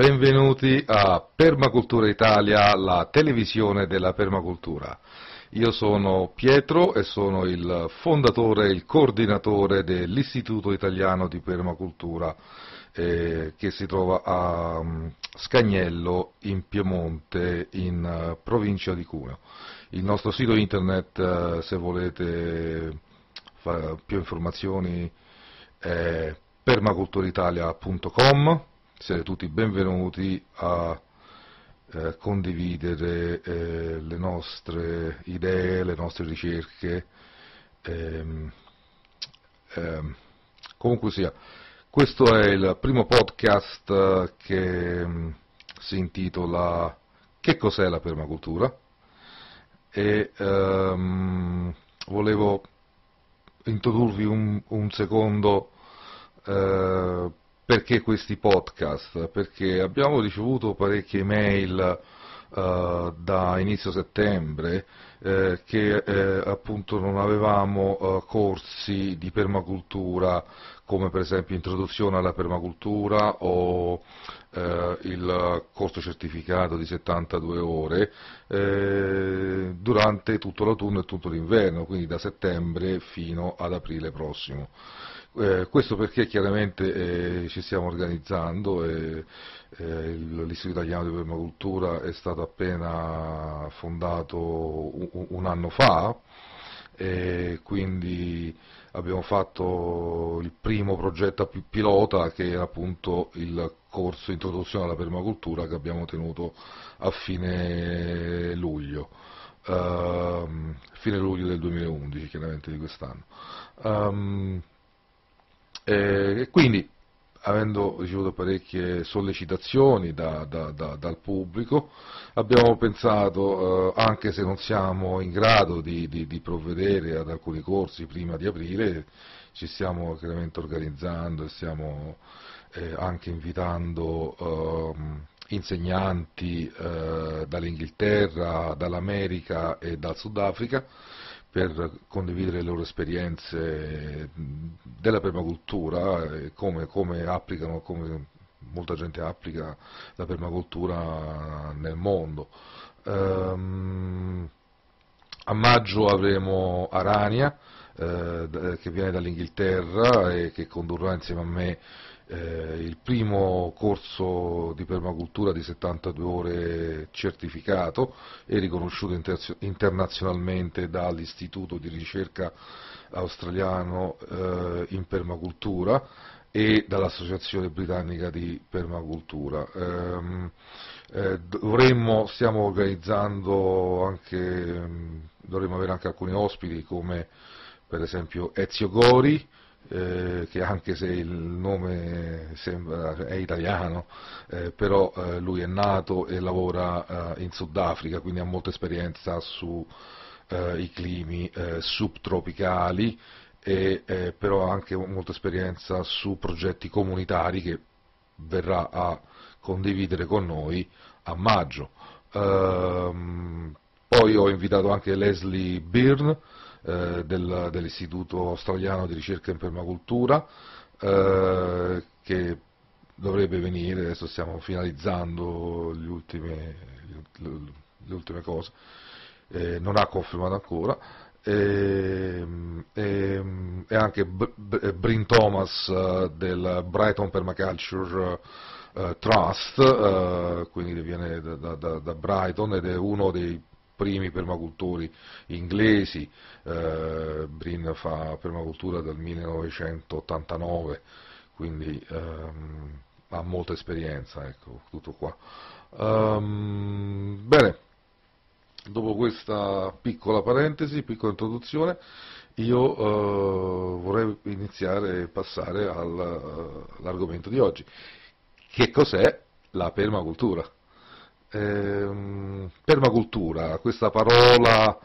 benvenuti a Permacultura Italia, la televisione della permacultura. Io sono Pietro e sono il fondatore e il coordinatore dell'Istituto Italiano di Permacultura eh, che si trova a um, Scagnello in Piemonte, in uh, provincia di Cuneo. Il nostro sito internet, uh, se volete fare più informazioni, è permaculturitalia.com siete tutti benvenuti a eh, condividere eh, le nostre idee, le nostre ricerche. Ehm, ehm, comunque sia, questo è il primo podcast che mh, mm, si intitola Che cos'è la permacultura? E ehm, volevo introdurvi un, un secondo eh, perché questi podcast? Perché abbiamo ricevuto parecchie mail eh, da inizio settembre eh, che eh, appunto non avevamo eh, corsi di permacultura come per esempio introduzione alla permacultura o eh, il corso certificato di 72 ore eh, durante tutto l'autunno e tutto l'inverno, quindi da settembre fino ad aprile prossimo. Eh, questo perché chiaramente eh, ci stiamo organizzando e eh, l'Istituto Italiano di Permacultura è stato appena fondato un, un anno fa e quindi abbiamo fatto il primo progetto a più pilota che era appunto il corso introduzione alla permacultura che abbiamo tenuto a fine luglio. Uh, fine luglio del 2011 chiaramente di quest'anno um, eh, quindi, avendo ricevuto parecchie sollecitazioni da, da, da, dal pubblico, abbiamo pensato, eh, anche se non siamo in grado di, di, di, provvedere ad alcuni corsi prima di aprile, ci stiamo chiaramente organizzando e stiamo eh, anche invitando ehm, eh, insegnanti dall'Inghilterra, dall'America e dal Sudafrica per condividere le loro esperienze della permacultura, eh, come, come applicano, come molta gente applica la permacultura nel mondo. Um, a maggio avremo Arania, eh, eh, che viene dall'Inghilterra e che condurrà insieme a me eh, il primo corso di permacultura di 72 ore certificato e riconosciuto inter- internazionalmente dall'Istituto di ricerca australiano eh, in permacultura e dall'Associazione Britannica di Permacultura. Eh, eh, dovremmo, stiamo organizzando anche, mm, dovremmo avere anche alcuni ospiti come per esempio Ezio Gori, eh, che anche se il nome sembra, è italiano, eh, però eh, lui è nato e lavora eh, in Sudafrica, quindi ha molta esperienza sui eh, climi eh, subtropicali e però ha anche molta esperienza su progetti comunitari che verrà a condividere con noi a maggio. Ehm, poi ho invitato anche Leslie Byrne, eh, del, dell'Istituto Australiano di Ricerca in Permacultura, eh, che dovrebbe venire, adesso stiamo finalizzando gli ultime, gli, le ultime cose, eh, non ha confermato ancora, e, e, e anche Brin Thomas eh, del Brighton Permaculture eh, Trust, eh, quindi viene da, da, da Brighton ed è uno dei primi permacultori inglesi, eh, Brin fa permacultura dal 1989, quindi ehm, ha molta esperienza, ecco, tutto qua. Um, bene, dopo questa piccola parentesi, piccola introduzione, io eh, vorrei iniziare e passare all'argomento eh, di oggi. Che cos'è la permacultura? eh, permacultura, questa parola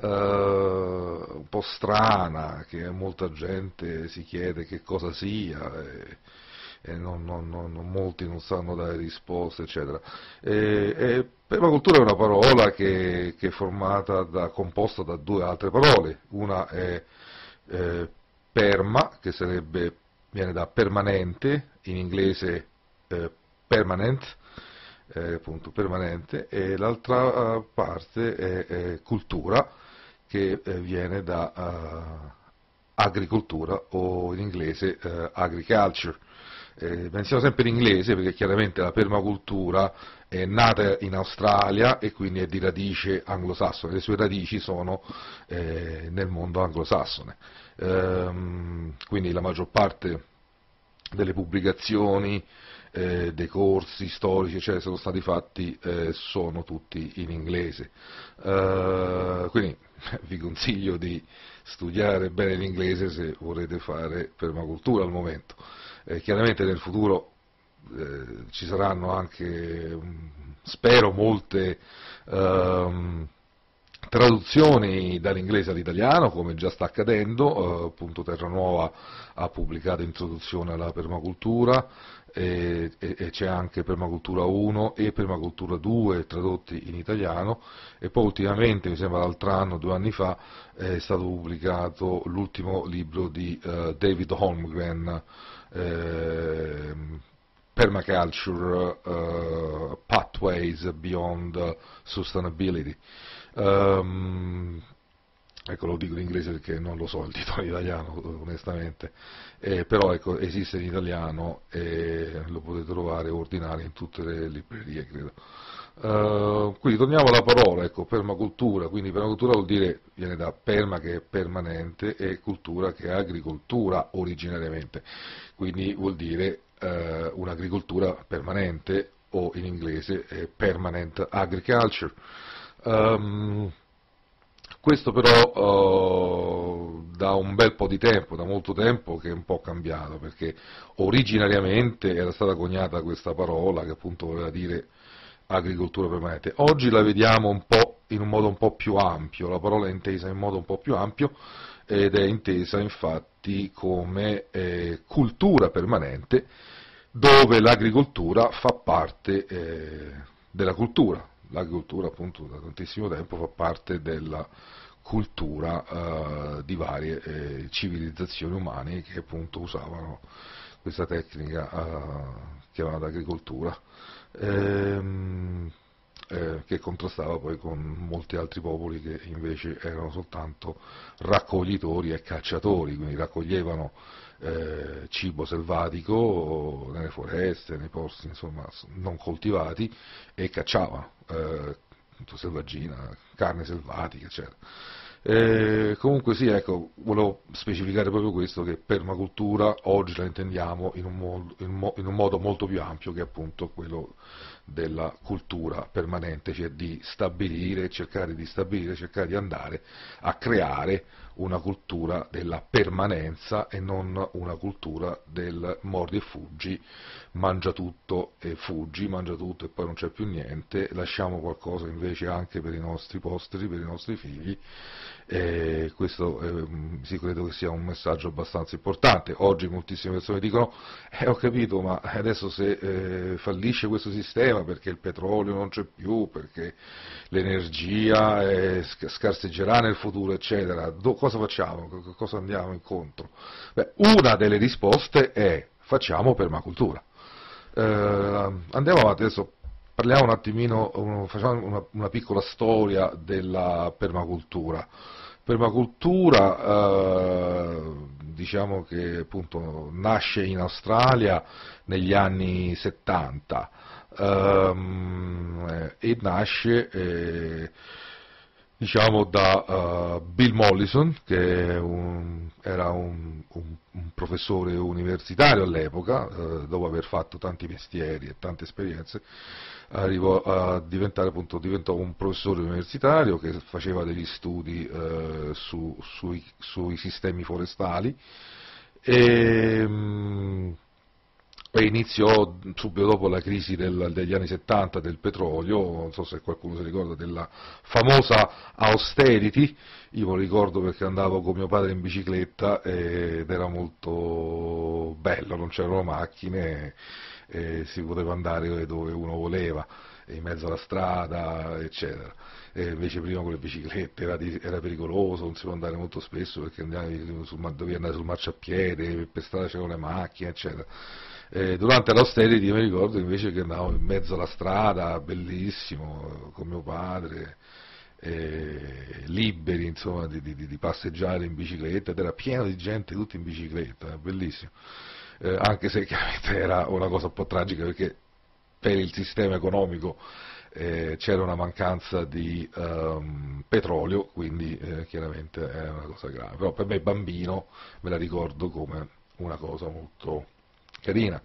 eh, un po' strana che molta gente si chiede che cosa sia eh, e, e non, non, non, molti non sanno dare risposte, eccetera. E, e permacultura è una parola che, che è da, composta da due altre parole, una è eh, perma, che sarebbe, viene da permanente, in inglese eh, permanent, eh, appunto, permanente e l'altra eh, parte è, è, cultura che eh, viene da uh, agricoltura o in inglese uh, agriculture. Eh, pensiamo sempre in inglese perché chiaramente la permacultura è nata in Australia e quindi è di radice anglosassone, le sue radici sono eh, nel mondo anglosassone. Ehm, quindi la maggior parte delle pubblicazioni eh, dei corsi storici cioè, sono stati fatti eh, sono tutti in inglese. Uh, quindi vi consiglio di studiare bene l'inglese se vorrete fare permacultura al momento. Eh, chiaramente nel futuro eh, ci saranno anche, mm, spero, molte... Um, traduzioni dall'inglese all'italiano, come già sta accadendo, eh, appunto Terranuova ha pubblicato Introduzione alla permacultura e, e, e, c'è anche Permacultura 1 e Permacultura 2 tradotti in italiano e poi ultimamente, mi sembra l'altro anno, due anni fa, è stato pubblicato l'ultimo libro di eh, David Holmgren, ehm, eh, Permaculture uh, Pathways Beyond Sustainability. Um, ecco lo dico in inglese perché non lo so il titolo in italiano onestamente, eh, però ecco, esiste in italiano e lo potete trovare ordinare in tutte le librerie credo. Uh, quindi torniamo alla parola, ecco, permacultura, quindi permacultura vuol dire, viene da perma che è permanente e cultura che è agricoltura originariamente, quindi vuol dire uh, un'agricoltura permanente o in inglese eh, permanent agriculture Um, questo però uh, da un bel po' di tempo, da molto tempo che è un po' cambiato, perché originariamente era stata coniata questa parola che appunto voleva dire agricoltura permanente. Oggi la vediamo un po' in un modo un po' più ampio, la parola è intesa in modo un po' più ampio ed è intesa infatti come eh, cultura permanente dove l'agricoltura fa parte eh, della cultura, l'agricoltura appunto da tantissimo tempo fa parte della cultura eh, di varie eh, civilizzazioni umane che appunto usavano questa tecnica eh, chiamata agricoltura ehm, eh, che contrastava poi con molti altri popoli che invece erano soltanto raccoglitori e cacciatori, quindi raccoglievano eh, cibo selvatico nelle foreste, nei posti insomma, non coltivati e cacciava eh, selvaggina, carne selvatica, eccetera. Eh, comunque sì, ecco, volevo specificare proprio questo, che permacultura oggi la intendiamo in un, modo, in un modo molto più ampio che appunto quello della cultura permanente, cioè di stabilire, cercare di stabilire, cercare di andare a creare una cultura della permanenza e non una cultura del mordi e fuggi, mangia tutto e fuggi, mangia tutto e poi non c'è più niente, lasciamo qualcosa invece anche per i nostri posteri, per i nostri figli eh, questo eh, sì, credo che sia un messaggio abbastanza importante. Oggi moltissime persone dicono eh, ho capito, ma adesso se eh, fallisce questo sistema perché il petrolio non c'è più, perché l'energia eh, scarseggerà nel futuro, eccetera, Do, cosa facciamo? Cosa andiamo incontro? Beh, una delle risposte è facciamo permacultura. Ehm, andiamo avanti adesso Parliamo un attimino, facciamo una, una, piccola storia della permacultura. Permacultura eh, diciamo che appunto nasce in Australia negli anni 70 ehm, e nasce eh, diciamo, da uh, Bill Mollison, che un, era un, un, un, professore universitario all'epoca, uh, dopo aver fatto tanti mestieri e tante esperienze, arrivò a diventare appunto, diventò un professore universitario che faceva degli studi uh, su, sui, sui, sistemi forestali e, um, poi iniziò subito dopo la crisi del, degli anni 70 del petrolio, non so se qualcuno si ricorda della famosa austerity, io lo ricordo perché andavo con mio padre in bicicletta ed era molto bello, non c'erano macchine, eh, si poteva andare dove uno voleva, in mezzo alla strada, eccetera eh, invece prima con le biciclette era, di, era, pericoloso, non si può andare molto spesso perché dovevi andare sul marciapiede, per strada c'erano le macchine, eccetera. Eh, durante l'austerity mi ricordo invece che andavo in mezzo alla strada, bellissimo, con mio padre, eh, liberi insomma, di, di, di, passeggiare in bicicletta ed era pieno di gente tutti in bicicletta, eh, bellissimo. Eh, anche se chiaramente era una cosa un po' tragica perché per il sistema economico eh, c'era una mancanza di ehm, petrolio, quindi eh, chiaramente è una cosa grave. Però per me bambino me la ricordo come una cosa molto carina.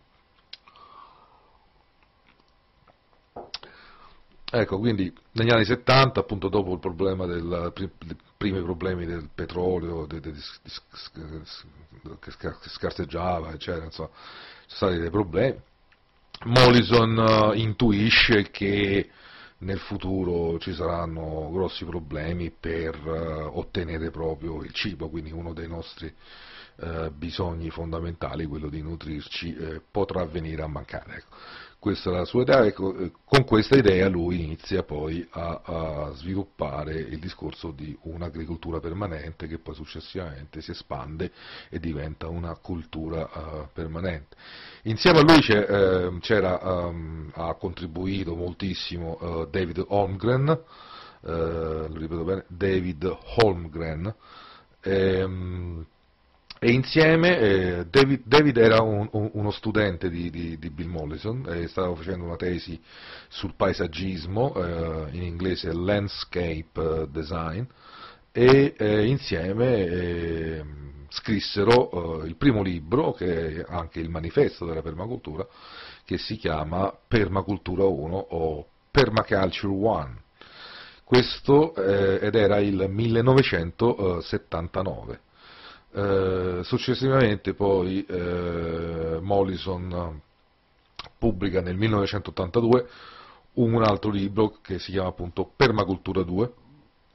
Ecco, quindi negli anni 70, appunto dopo il problema del, i primi problemi del petrolio che scarseggiava, eccetera, insomma, ci sono stati dei problemi Molison eh, intuisce che nel futuro ci saranno grossi problemi per eh, ottenere proprio il cibo, quindi uno dei nostri eh, bisogni fondamentali, quello di nutrirci, potrà venire a mancare. Ecco questa è la sua idea e ecco, eh, con questa idea lui inizia poi a, a sviluppare il discorso di un'agricoltura permanente che poi successivamente si espande e diventa una cultura uh, permanente. Insieme a lui ehm, c'era, um, ha contribuito moltissimo uh, David Holmgren, uh, David Holmgren ehm, e insieme eh, David, David, era un, un, uno studente di, di, di Bill Mollison, eh, stava facendo una tesi sul paesaggismo, eh, in inglese landscape eh, design, e eh, insieme eh, scrissero il primo libro, che è anche il manifesto della permacultura, che si chiama Permacultura 1 o Permaculture 1. Questo ed era il 1979. Eh, successivamente poi eh, Mollison pubblica nel 1982 un altro libro che si chiama appunto Permacultura 2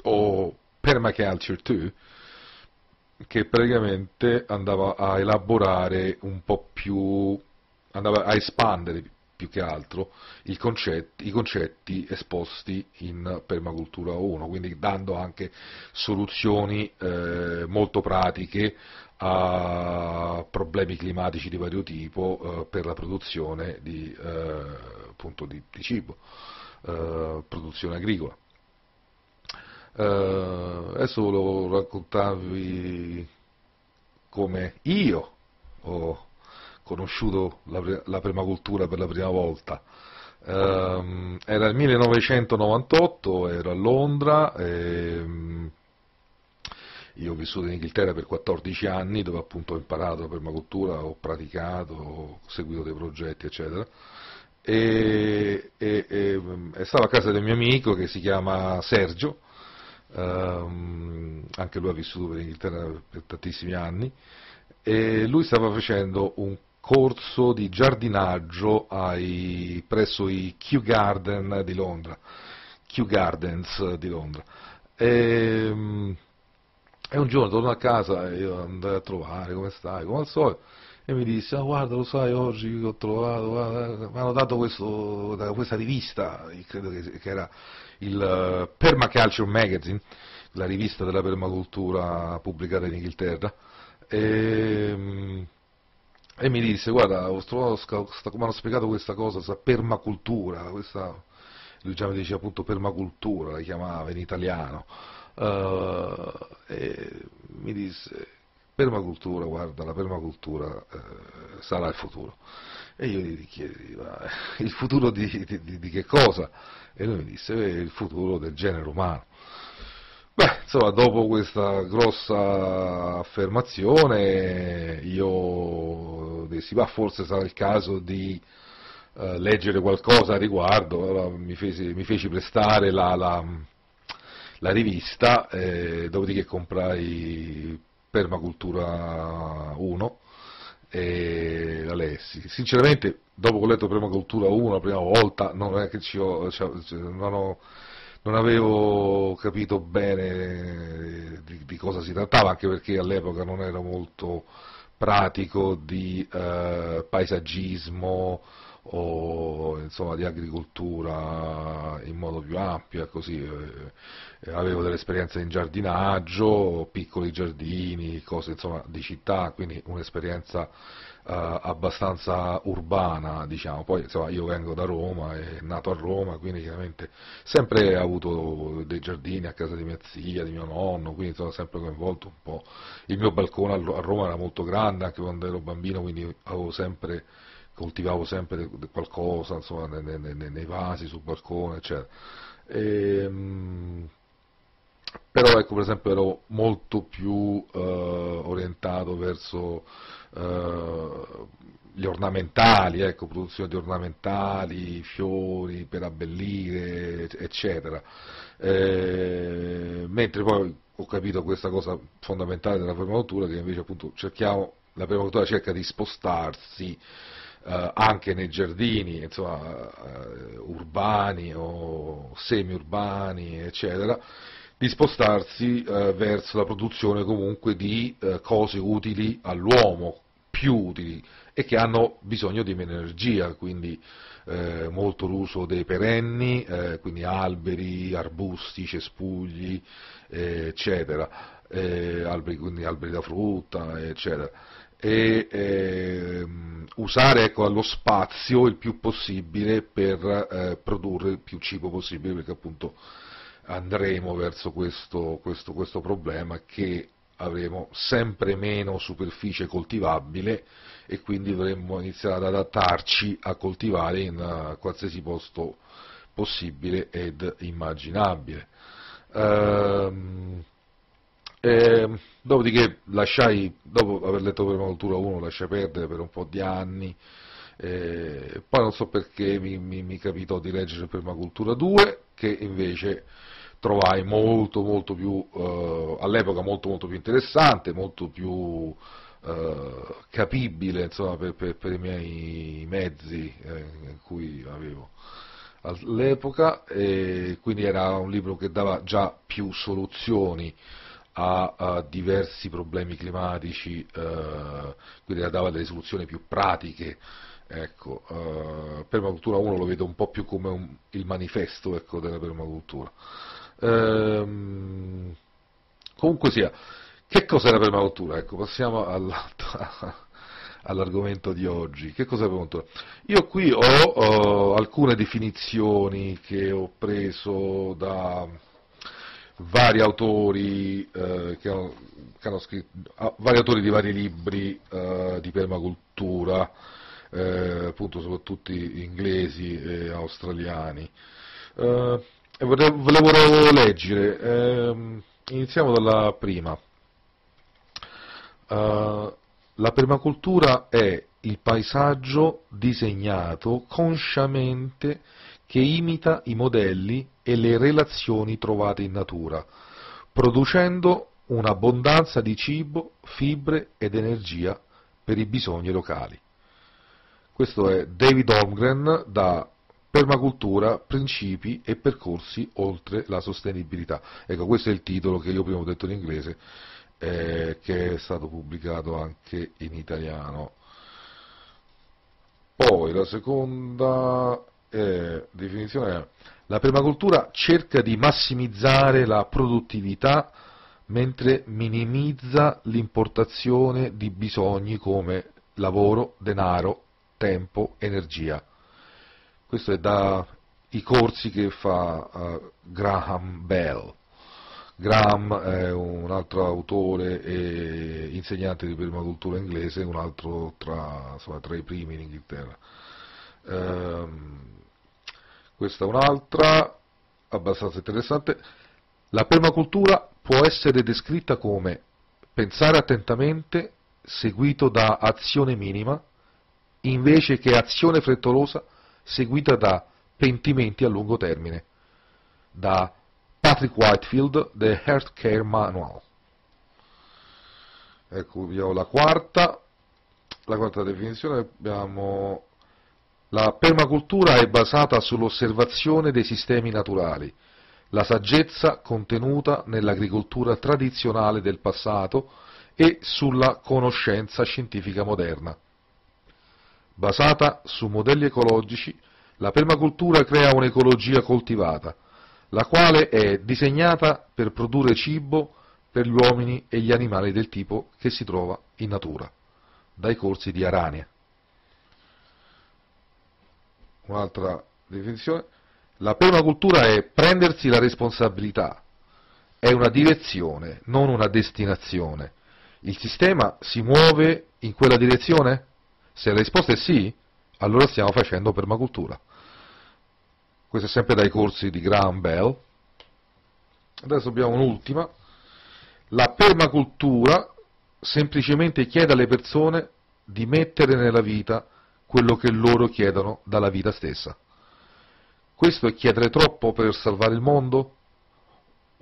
o Permaculture 2 che praticamente andava a elaborare un po' più andava a espandere più che altro concetti, i concetti esposti in Permacultura 1, quindi dando anche soluzioni eh, molto pratiche a problemi climatici di vario tipo eh, per la produzione di, eh, di, di cibo, eh, produzione agricola. Eh, adesso volevo raccontarvi come io ho conosciuto la, la permacultura per la prima volta. Eh, era il 1998, ero a Londra, ehm, io ho vissuto in Inghilterra per 14 anni dove appunto ho imparato la permacultura, ho praticato, ho seguito dei progetti eccetera. E, e, e, e stavo a casa del mio amico che si chiama Sergio, ehm, anche lui ha vissuto per Inghilterra per tantissimi anni, e lui stava facendo un corso di giardinaggio ai, presso i Kew Garden di Londra. Kew Gardens di Londra. E, ehm, e un giorno torno a casa e io andai a trovare come stai, come al solito, e mi disse, ah, guarda, lo sai, oggi ho trovato, guarda, mi hanno dato questo, questa rivista, credo che, che era il uh, Permaculture Magazine, la rivista della permacultura pubblicata in Inghilterra, e, ehm, e mi disse guarda Ostrowska mi hanno spiegato questa cosa, questa permacultura, questa, lui già mi diceva appunto permacultura, la chiamava in italiano, uh, e mi disse permacultura, guarda la permacultura uh, sarà il futuro. E io gli chiedi, il futuro di, di, di che cosa? E lui mi disse, eh, il futuro del genere umano. Beh, insomma, dopo questa grossa affermazione io questo dissi, ma forse sarà il caso di eh, leggere qualcosa a riguardo, allora, mi, feci, mi, feci, prestare la, la, la rivista, eh, dopodiché comprai Permacultura 1 e la lessi. Sinceramente, dopo che ho letto Permacultura 1 la prima volta, non è che ci ho, cioè, cioè, non ho non avevo capito bene di, di, cosa si trattava, anche perché all'epoca non ero molto pratico di eh, paesaggismo o insomma, di agricoltura in modo più ampio, così, eh, eh, avevo delle esperienze in giardinaggio, piccoli giardini, cose insomma, di città, quindi un'esperienza eh, abbastanza urbana, diciamo. Poi insomma, io vengo da Roma, è nato a Roma, quindi chiaramente sempre ho avuto dei giardini a casa di mia zia, di mio nonno, quindi sono sempre coinvolto un po'. Il mio balcone a Roma era molto grande anche quando ero bambino, quindi avevo sempre coltivavo sempre qualcosa insomma, nei, nei, nei vasi sul balcone eccetera e, ehm, però ecco per esempio ero molto più eh, orientato verso eh, gli ornamentali, ecco, produzione di ornamentali, fiori per abbellire, eccetera. Eh, mentre poi ho capito questa cosa fondamentale della permacultura che invece appunto cerchiamo, la permacultura cerca di spostarsi eh, anche nei giardini insomma, eh, urbani o semi-urbani, eccetera, di spostarsi eh, verso la produzione comunque di eh, cose utili all'uomo, più utili e che hanno bisogno di meno energia, quindi eh, molto l'uso dei perenni, eh, quindi alberi, arbusti, cespugli, eh, eccetera, eh, alberi, quindi alberi da frutta, eccetera. E, ehm, usare ecco, lo spazio il più possibile per produrre il più cibo possibile perché appunto andremo verso questo, questo, questo problema che avremo sempre meno superficie coltivabile e quindi dovremmo iniziare ad adattarci a coltivare in eh, qualsiasi posto possibile ed immaginabile. Ehm, e, ehm, dopodiché lasciai, dopo aver letto Permacultura 1, lasciai perdere per un po' di anni, e eh, poi non so perché mi, mi, mi capitò di leggere Permacultura 2, che invece trovai molto, molto più, eh, all'epoca molto, molto più interessante, molto più eh, capibile insomma, per, per, per, i miei mezzi eh, cui avevo all'epoca, e quindi era un libro che dava già più soluzioni a, a diversi problemi climatici, eh, quindi dava delle soluzioni più pratiche. Ecco, eh, permacultura 1 lo vedo un po' più come un, il manifesto ecco, della permacultura. Ehm, comunque sia, che cos'è la permacultura? Ecco, passiamo all'argomento di oggi. Che cos'è la prima Io qui ho, ho alcune definizioni che ho preso da vari autori, eh, che hanno, che hanno scritto, ah, vari autori di vari libri eh, di permacultura, eh, appunto soprattutto inglesi e australiani. Eh, eh, ve vorrei leggere, ehm, iniziamo dalla prima. Uh, la permacultura è il paesaggio disegnato consciamente che imita i modelli e le relazioni trovate in natura, producendo un'abbondanza di cibo, fibre ed energia per i bisogni locali. Questo è David Holmgren da Permacultura, principi e percorsi oltre la sostenibilità. Ecco, questo è il titolo che io prima ho detto in inglese, eh, che è stato pubblicato anche in italiano. Poi la seconda eh, definizione è la permacultura cerca di massimizzare la produttività mentre minimizza l'importazione di bisogni come lavoro, denaro, tempo, energia. Questo è dai corsi che fa uh, Graham Bell. Graham è un altro autore e insegnante di permacultura inglese, un altro tra, insomma, tra i primi in Inghilterra. Ehm, questa è un'altra, abbastanza interessante. La permacultura può essere descritta come pensare attentamente seguito da azione minima, invece che azione frettolosa seguita da pentimenti a lungo termine, da Patrick Whitefield, The Healthcare Manual. Ecco, abbiamo la quarta, la quarta definizione, abbiamo la permacultura è basata sull'osservazione dei sistemi naturali, la saggezza contenuta nell'agricoltura tradizionale del passato e sulla conoscenza scientifica moderna. Basata su modelli ecologici, la permacultura crea un'ecologia coltivata, la quale è disegnata per produrre cibo per gli uomini e gli animali del tipo che si trova in natura, dai corsi di Arania. Un'altra definizione. La permacultura è prendersi la responsabilità, è una direzione, non una destinazione. Il sistema si muove in quella direzione? Se la risposta è sì, allora stiamo facendo permacultura. Questo è sempre dai corsi di Graham Bell. Adesso abbiamo un'ultima. La permacultura semplicemente chiede alle persone di mettere nella vita quello che loro chiedono dalla vita stessa. Questo è chiedere troppo per salvare il mondo?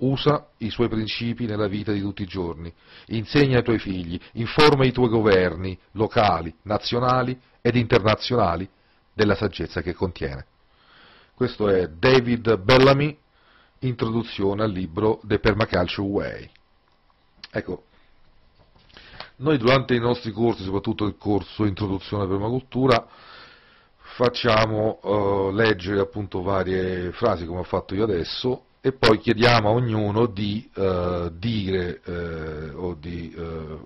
Usa i suoi principi nella vita di tutti i giorni, insegna ai tuoi figli, informa i tuoi governi locali, nazionali ed internazionali della saggezza che contiene. Questo è David Bellamy, introduzione al libro The Permaculture Way. Ecco, noi durante i nostri corsi, soprattutto il corso Introduzione alla Permacultura, facciamo eh, leggere appunto varie frasi come ho fatto io adesso e poi chiediamo a ognuno di eh, dire eh, o di eh,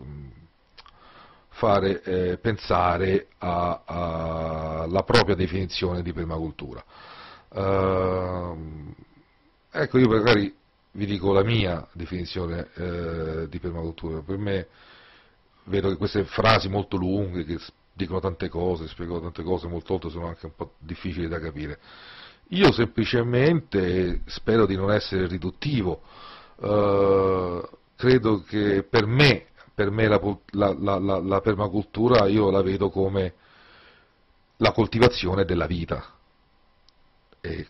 fare eh, pensare alla propria definizione di permacultura. Eh, ecco, io magari vi dico la mia definizione eh, di permacultura. Per me vedo che queste frasi molto lunghe che dicono tante cose, spiegano tante cose, molto volte sono anche un po' difficili da capire. Io semplicemente, spero di non essere riduttivo, eh, credo che per me, per me la, la, la, la, permacultura io la vedo come la coltivazione della vita. E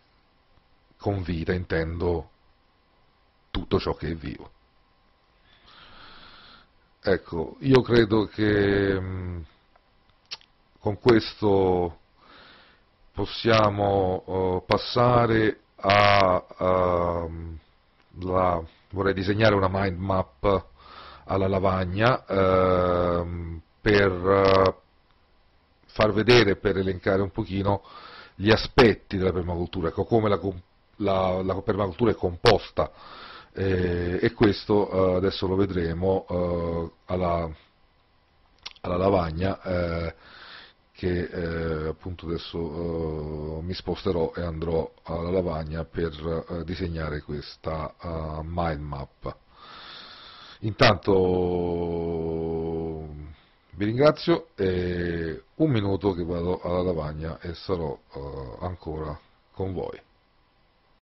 con vita intendo tutto ciò che è vivo. Ecco, io credo che mh, mm, con questo possiamo eh, passare a, a ehm, la, vorrei disegnare una mind map alla lavagna ehm, per eh, far vedere, per elencare un pochino gli aspetti della permacultura, ecco, come la, la, la permacultura è composta eh, e questo eh, adesso lo vedremo eh, alla, alla, lavagna eh, che eh, appunto adesso eh, mi sposterò e andrò alla lavagna per eh, disegnare questa eh, mind map. Intanto vi ringrazio e un minuto che vado alla lavagna e sarò eh, ancora con voi.